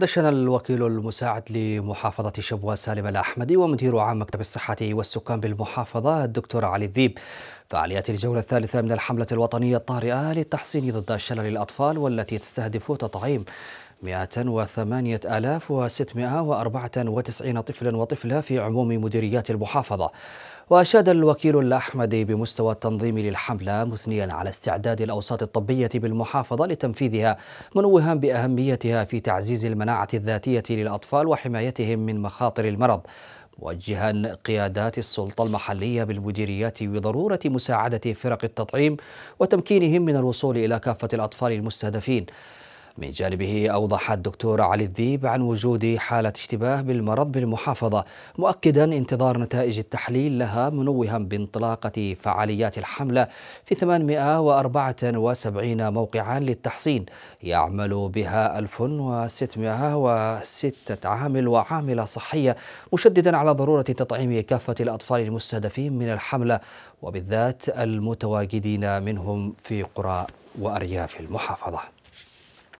دشن الوكيل المساعد لمحافظة شبوة سالم الأحمدي ومدير عام مكتب الصحة والسكان بالمحافظة الدكتور علي الذيب فعاليات الجولة الثالثة من الحملة الوطنية الطارئة للتحصين ضد شلل الأطفال والتي تستهدف تطعيم 28,694 طفلا وطفلة في عموم مديريات المحافظة وأشاد الوكيل الأحمدي بمستوى التنظيم للحملة مثنيا على استعداد الأوساط الطبية بالمحافظة لتنفيذها منوها بأهميتها في تعزيز المناعة الذاتية للأطفال وحمايتهم من مخاطر المرض موجها قيادات السلطة المحلية بالمديريات بضرورة مساعدة فرق التطعيم وتمكينهم من الوصول إلى كافة الأطفال المستهدفين من جانبه أوضح الدكتور علي الذيب عن وجود حالة اشتباه بالمرض بالمحافظة مؤكدا انتظار نتائج التحليل لها منوها بانطلاقة فعاليات الحملة في 874 موقعا للتحصين يعمل بها 1606 عامل وعاملة صحية مشددا على ضرورة تطعيم كافة الأطفال المستهدفين من الحملة وبالذات المتواجدين منهم في قرى وأرياف المحافظة